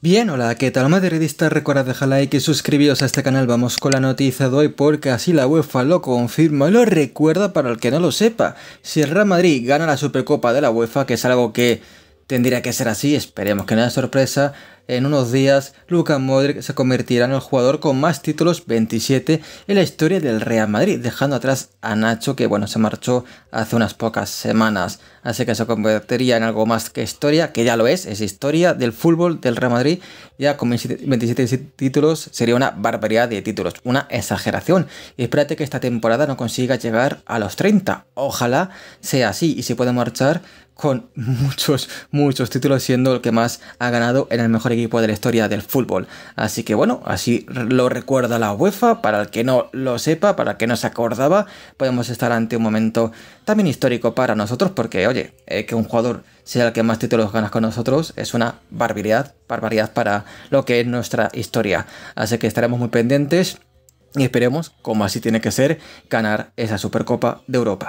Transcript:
Bien, hola, ¿qué tal? Madre recuerda dejar like y suscribiros a este canal. Vamos con la noticia de hoy porque así la UEFA lo confirma y lo recuerda para el que no lo sepa. Si el Real Madrid gana la Supercopa de la UEFA, que es algo que tendría que ser así, esperemos que no haya sorpresa, en unos días Luka Modric se convertirá en el jugador con más títulos, 27, en la historia del Real Madrid, dejando atrás a Nacho que bueno, se marchó hace unas pocas semanas. Así que se convertiría en algo más que historia, que ya lo es, es historia del fútbol del Real Madrid, ya con 27 títulos sería una barbaridad de títulos, una exageración. Y espérate que esta temporada no consiga llegar a los 30, ojalá sea así y se pueda marchar con muchos, muchos títulos siendo el que más ha ganado en el mejor equipo de la historia del fútbol. Así que bueno, así lo recuerda la UEFA, para el que no lo sepa, para el que no se acordaba, podemos estar ante un momento también histórico para nosotros, porque oye, eh, que un jugador sea el que más títulos ganas con nosotros es una barbaridad, barbaridad para lo que es nuestra historia. Así que estaremos muy pendientes y esperemos, como así tiene que ser, ganar esa Supercopa de Europa.